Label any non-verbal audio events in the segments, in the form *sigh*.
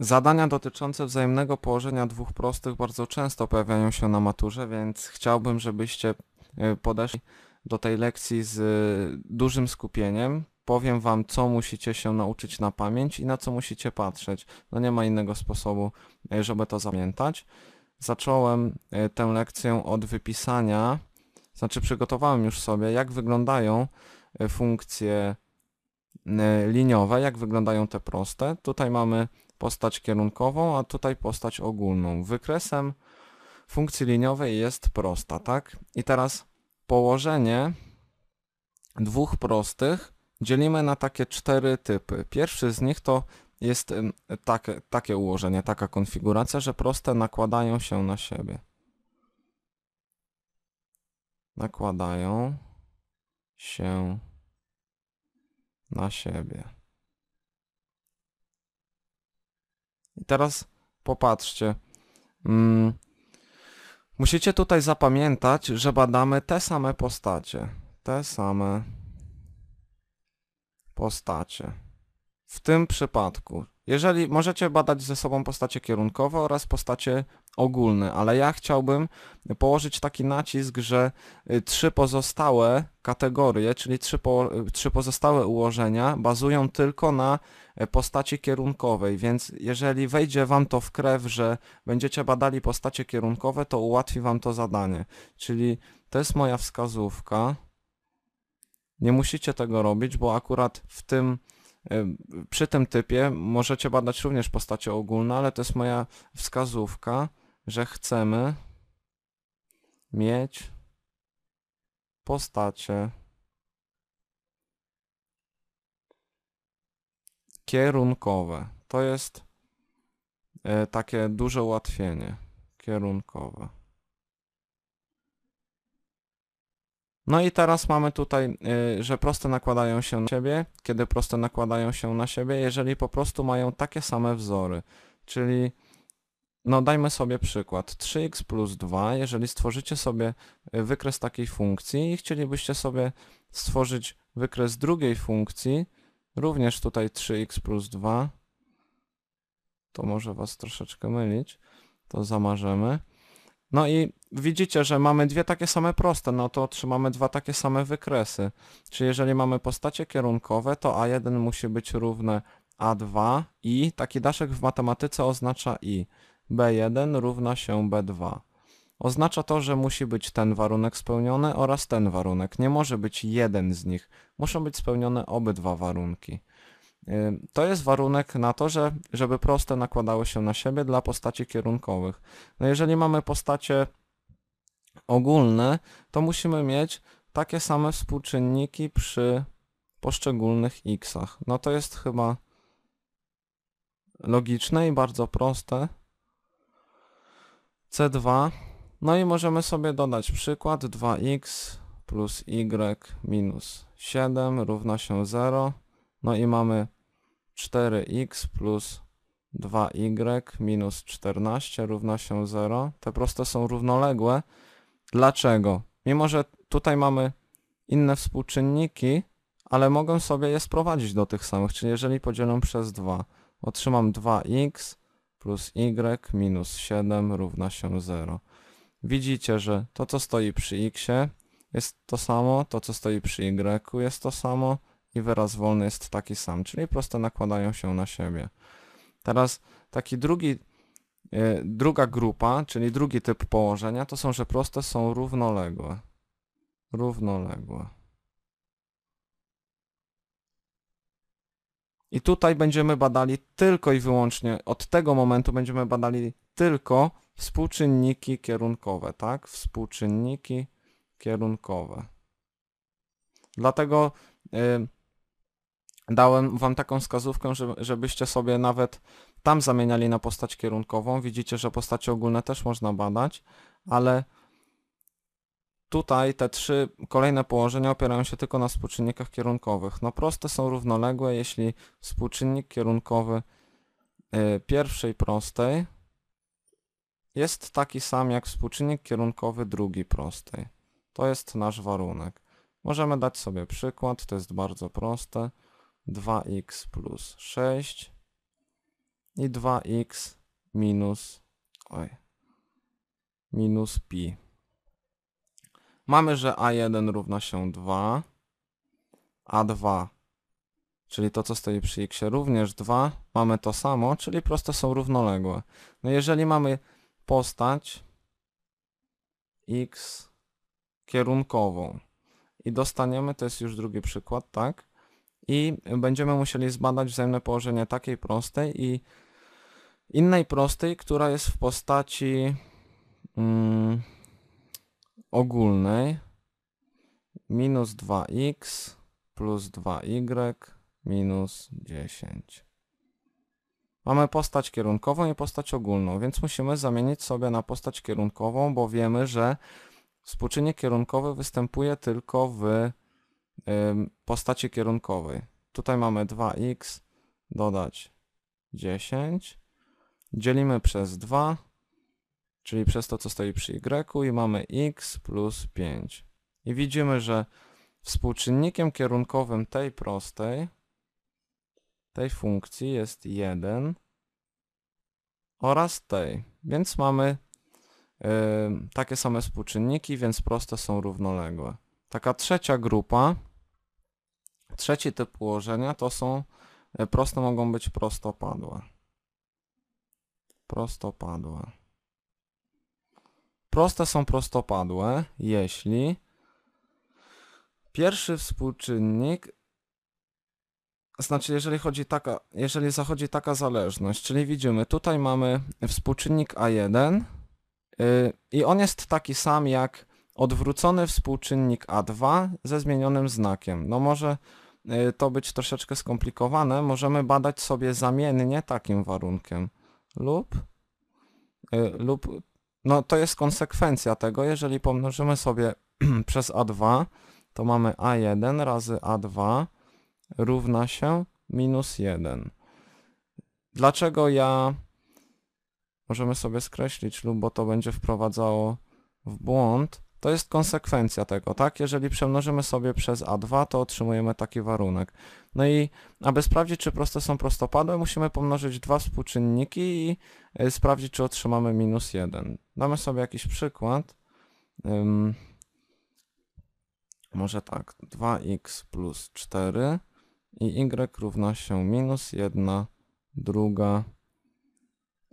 Zadania dotyczące wzajemnego położenia dwóch prostych bardzo często pojawiają się na maturze, więc chciałbym, żebyście e, podeszli do tej lekcji z e, dużym skupieniem. Powiem Wam, co musicie się nauczyć na pamięć i na co musicie patrzeć. No nie ma innego sposobu, e, żeby to zapamiętać. Zacząłem tę lekcję od wypisania, znaczy przygotowałem już sobie, jak wyglądają funkcje Y, liniowe, jak wyglądają te proste. Tutaj mamy postać kierunkową, a tutaj postać ogólną. Wykresem funkcji liniowej jest prosta, tak? I teraz położenie dwóch prostych dzielimy na takie cztery typy. Pierwszy z nich to jest y, takie, takie ułożenie, taka konfiguracja, że proste nakładają się na siebie. Nakładają się na siebie. I teraz popatrzcie. Mm, musicie tutaj zapamiętać, że badamy te same postacie. Te same postacie. W tym przypadku jeżeli możecie badać ze sobą postacie kierunkowe oraz postacie ogólne, ale ja chciałbym położyć taki nacisk, że y, trzy pozostałe kategorie, czyli trzy, po, y, trzy pozostałe ułożenia bazują tylko na e, postaci kierunkowej, więc jeżeli wejdzie wam to w krew, że będziecie badali postacie kierunkowe, to ułatwi wam to zadanie. Czyli to jest moja wskazówka. Nie musicie tego robić, bo akurat w tym przy tym typie możecie badać również postacie ogólne, ale to jest moja wskazówka, że chcemy mieć postacie kierunkowe. To jest e, takie duże ułatwienie kierunkowe. No i teraz mamy tutaj, y, że proste nakładają się na siebie, kiedy proste nakładają się na siebie, jeżeli po prostu mają takie same wzory, czyli no dajmy sobie przykład 3x plus 2, jeżeli stworzycie sobie y, wykres takiej funkcji i chcielibyście sobie stworzyć wykres drugiej funkcji, również tutaj 3x plus 2, to może Was troszeczkę mylić, to zamarzemy. No i widzicie, że mamy dwie takie same proste, no to otrzymamy dwa takie same wykresy. Czyli jeżeli mamy postacie kierunkowe, to A1 musi być równe A2 i taki daszek w matematyce oznacza I. B1 równa się B2. Oznacza to, że musi być ten warunek spełniony oraz ten warunek. Nie może być jeden z nich. Muszą być spełnione obydwa warunki. Y, to jest warunek na to, że, żeby proste nakładały się na siebie dla postaci kierunkowych. No jeżeli mamy postacie ogólne, to musimy mieć takie same współczynniki przy poszczególnych x'ach. No to jest chyba logiczne i bardzo proste. C2. No i możemy sobie dodać przykład 2x plus y minus 7 równa się 0. No i mamy 4x plus 2y minus 14 równa się 0. Te proste są równoległe. Dlaczego? Mimo, że tutaj mamy inne współczynniki, ale mogę sobie je sprowadzić do tych samych, czyli jeżeli podzielę przez 2, otrzymam 2x plus y minus 7 równa się 0. Widzicie, że to co stoi przy x jest to samo, to co stoi przy y jest to samo, i wyraz wolny jest taki sam, czyli proste nakładają się na siebie. Teraz taki drugi, yy, druga grupa, czyli drugi typ położenia, to są, że proste są równoległe. Równoległe. I tutaj będziemy badali tylko i wyłącznie, od tego momentu będziemy badali tylko współczynniki kierunkowe, tak? Współczynniki kierunkowe. Dlatego... Yy, Dałem wam taką wskazówkę, żebyście sobie nawet tam zamieniali na postać kierunkową. Widzicie, że postacie ogólne też można badać, ale tutaj te trzy kolejne położenia opierają się tylko na współczynnikach kierunkowych. No proste są równoległe, jeśli współczynnik kierunkowy y, pierwszej prostej jest taki sam jak współczynnik kierunkowy drugiej prostej. To jest nasz warunek. Możemy dać sobie przykład, to jest bardzo proste. 2x plus 6 i 2x minus, oj, minus pi. Mamy, że a1 równa się 2, a2, czyli to co stoi przy x również 2, mamy to samo, czyli proste są równoległe. No jeżeli mamy postać x kierunkową i dostaniemy, to jest już drugi przykład, tak? i będziemy musieli zbadać wzajemne położenie takiej prostej i innej prostej, która jest w postaci mm, ogólnej minus 2x plus 2y minus 10. Mamy postać kierunkową i postać ogólną, więc musimy zamienić sobie na postać kierunkową, bo wiemy, że współczynnik kierunkowy występuje tylko w postaci kierunkowej. Tutaj mamy 2x, dodać 10, dzielimy przez 2, czyli przez to, co stoi przy y i mamy x plus 5. I widzimy, że współczynnikiem kierunkowym tej prostej, tej funkcji jest 1 oraz tej. Więc mamy y, takie same współczynniki, więc proste są równoległe. Taka trzecia grupa Trzeci typ ułożenia to są e, proste mogą być prostopadłe. Prostopadłe. Proste są prostopadłe, jeśli pierwszy współczynnik znaczy jeżeli chodzi taka, jeżeli zachodzi taka zależność, czyli widzimy tutaj mamy współczynnik A1 yy, i on jest taki sam jak odwrócony współczynnik A2 ze zmienionym znakiem. No może y, to być troszeczkę skomplikowane, możemy badać sobie zamiennie takim warunkiem lub, y, lub no to jest konsekwencja tego, jeżeli pomnożymy sobie *clears throat* przez A2, to mamy A1 razy A2 równa się minus 1. Dlaczego ja, możemy sobie skreślić lub, bo to będzie wprowadzało w błąd, to jest konsekwencja tego, tak? Jeżeli przemnożymy sobie przez A2, to otrzymujemy taki warunek. No i aby sprawdzić, czy proste są prostopadłe, musimy pomnożyć dwa współczynniki i y, sprawdzić, czy otrzymamy minus 1. Damy sobie jakiś przykład. Um, może tak, 2x plus 4 i y równa się minus 1 druga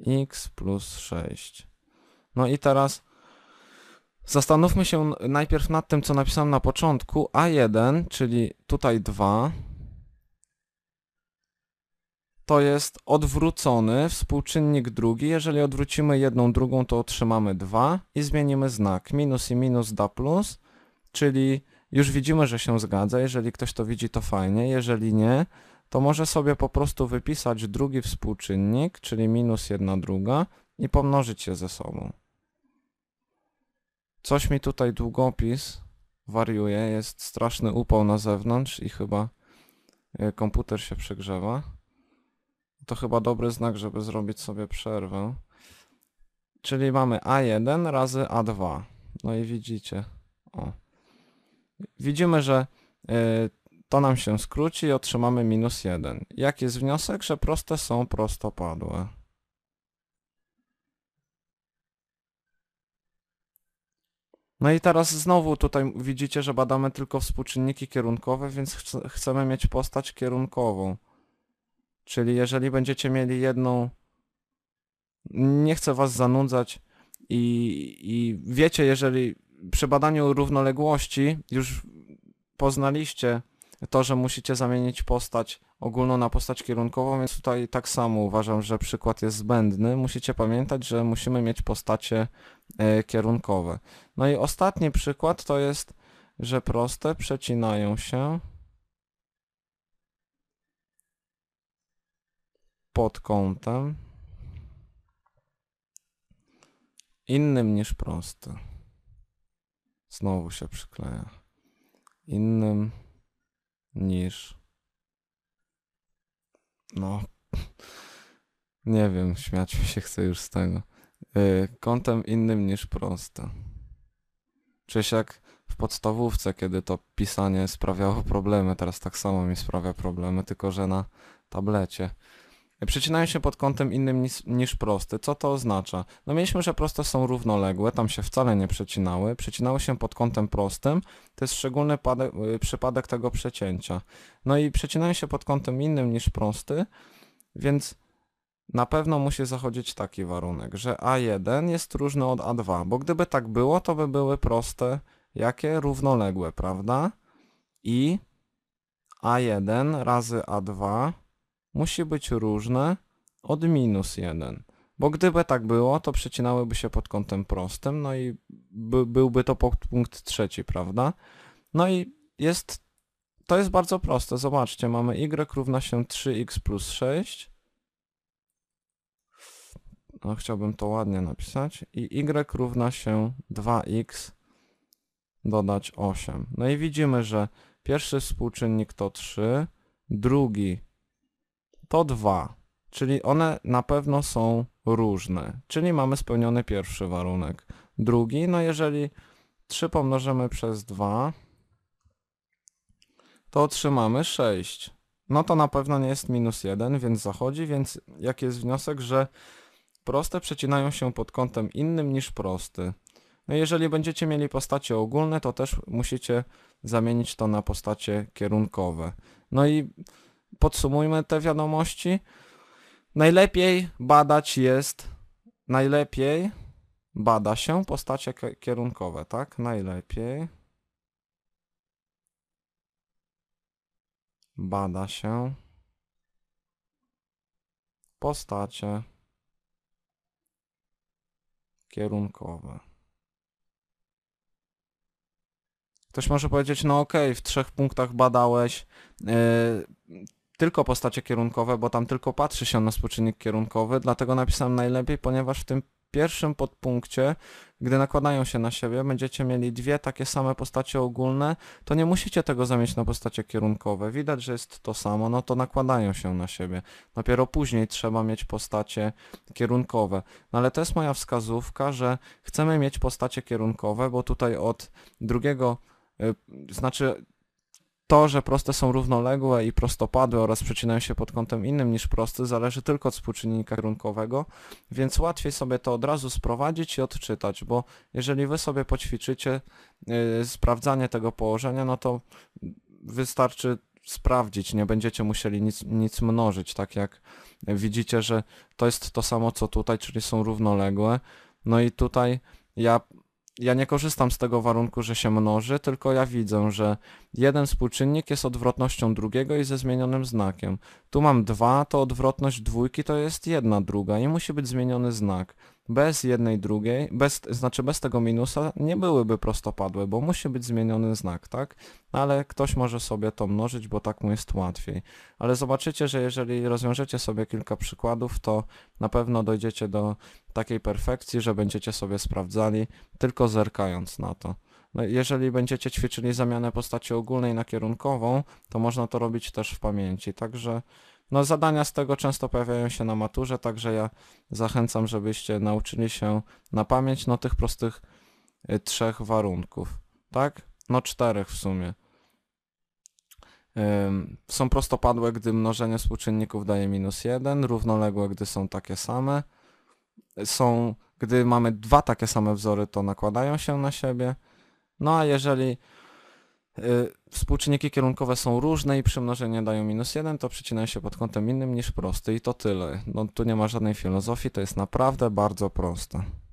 x plus 6. No i teraz Zastanówmy się najpierw nad tym, co napisałem na początku. A1, czyli tutaj 2, to jest odwrócony współczynnik drugi. Jeżeli odwrócimy jedną drugą, to otrzymamy 2 i zmienimy znak. Minus i minus da plus, czyli już widzimy, że się zgadza. Jeżeli ktoś to widzi, to fajnie. Jeżeli nie, to może sobie po prostu wypisać drugi współczynnik, czyli minus jedna druga i pomnożyć je ze sobą. Coś mi tutaj długopis wariuje, jest straszny upał na zewnątrz i chyba e, komputer się przegrzewa. To chyba dobry znak, żeby zrobić sobie przerwę. Czyli mamy A1 razy A2. No i widzicie. O. Widzimy, że e, to nam się skróci i otrzymamy minus 1. Jak jest wniosek? Że proste są prostopadłe. No i teraz znowu tutaj widzicie, że badamy tylko współczynniki kierunkowe, więc ch chcemy mieć postać kierunkową. Czyli jeżeli będziecie mieli jedną... Nie chcę was zanudzać i, i wiecie, jeżeli przy badaniu równoległości już poznaliście to, że musicie zamienić postać ogólną na postać kierunkową, więc tutaj tak samo uważam, że przykład jest zbędny. Musicie pamiętać, że musimy mieć postacie y, kierunkowe. No i ostatni przykład to jest, że proste przecinają się pod kątem innym niż prosty. Znowu się przykleja. Innym niż. No. Nie wiem, śmiać się chce już z tego. Y, kątem innym niż proste. Czyś jak w podstawówce, kiedy to pisanie sprawiało problemy, teraz tak samo mi sprawia problemy, tylko że na tablecie. Przecinają się pod kątem innym niż, niż prosty. Co to oznacza? No mieliśmy, że proste są równoległe, tam się wcale nie przecinały. Przecinały się pod kątem prostym, to jest szczególny y, przypadek tego przecięcia. No i przecinają się pod kątem innym niż prosty, więc na pewno musi zachodzić taki warunek, że A1 jest różny od A2, bo gdyby tak było, to by były proste, jakie? Równoległe, prawda? I A1 razy A2 musi być różne od minus 1. Bo gdyby tak było, to przecinałyby się pod kątem prostym, no i by, byłby to punkt trzeci, prawda? No i jest, to jest bardzo proste. Zobaczcie, mamy y równa się 3x plus 6. No, chciałbym to ładnie napisać. I y równa się 2x dodać 8. No i widzimy, że pierwszy współczynnik to 3, drugi to dwa, czyli one na pewno są różne, czyli mamy spełniony pierwszy warunek. Drugi, no jeżeli 3 pomnożymy przez 2, to otrzymamy 6. No to na pewno nie jest minus 1, więc zachodzi, więc jaki jest wniosek, że proste przecinają się pod kątem innym niż prosty. No jeżeli będziecie mieli postacie ogólne, to też musicie zamienić to na postacie kierunkowe. No i podsumujmy te wiadomości. Najlepiej badać jest, najlepiej bada się postacie kierunkowe, tak? Najlepiej bada się postacie kierunkowe. Ktoś może powiedzieć, no okej, okay, w trzech punktach badałeś y, tylko postacie kierunkowe, bo tam tylko patrzy się na współczynnik kierunkowy, dlatego napisałem najlepiej, ponieważ w tym pierwszym podpunkcie, gdy nakładają się na siebie, będziecie mieli dwie takie same postacie ogólne, to nie musicie tego zamieć na postacie kierunkowe. Widać, że jest to samo, no to nakładają się na siebie. Dopiero później trzeba mieć postacie kierunkowe. No ale to jest moja wskazówka, że chcemy mieć postacie kierunkowe, bo tutaj od drugiego, yy, znaczy to, że proste są równoległe i prostopadłe oraz przecinają się pod kątem innym niż prosty, zależy tylko od współczynnika kierunkowego, więc łatwiej sobie to od razu sprowadzić i odczytać, bo jeżeli wy sobie poćwiczycie yy, sprawdzanie tego położenia, no to wystarczy sprawdzić, nie będziecie musieli nic, nic mnożyć, tak jak widzicie, że to jest to samo co tutaj, czyli są równoległe. No i tutaj ja ja nie korzystam z tego warunku, że się mnoży, tylko ja widzę, że jeden współczynnik jest odwrotnością drugiego i ze zmienionym znakiem. Tu mam dwa, to odwrotność dwójki to jest jedna druga, nie musi być zmieniony znak bez jednej drugiej, bez, znaczy bez tego minusa nie byłyby prostopadłe, bo musi być zmieniony znak, tak? No ale ktoś może sobie to mnożyć, bo tak mu jest łatwiej. Ale zobaczycie, że jeżeli rozwiążecie sobie kilka przykładów, to na pewno dojdziecie do takiej perfekcji, że będziecie sobie sprawdzali, tylko zerkając na to. No jeżeli będziecie ćwiczyli zamianę postaci ogólnej na kierunkową, to można to robić też w pamięci, także no zadania z tego często pojawiają się na maturze, także ja zachęcam, żebyście nauczyli się na pamięć no tych prostych y, trzech warunków, tak? No czterech w sumie. Są prostopadłe, gdy mnożenie współczynników daje minus jeden, równoległe, gdy są takie same. Są, gdy mamy dwa takie same wzory, to nakładają się na siebie. No a jeżeli Y, współczynniki kierunkowe są różne i przymnożenie dają minus 1, to przycinają się pod kątem innym niż prosty i to tyle. No tu nie ma żadnej filozofii, to jest naprawdę bardzo proste.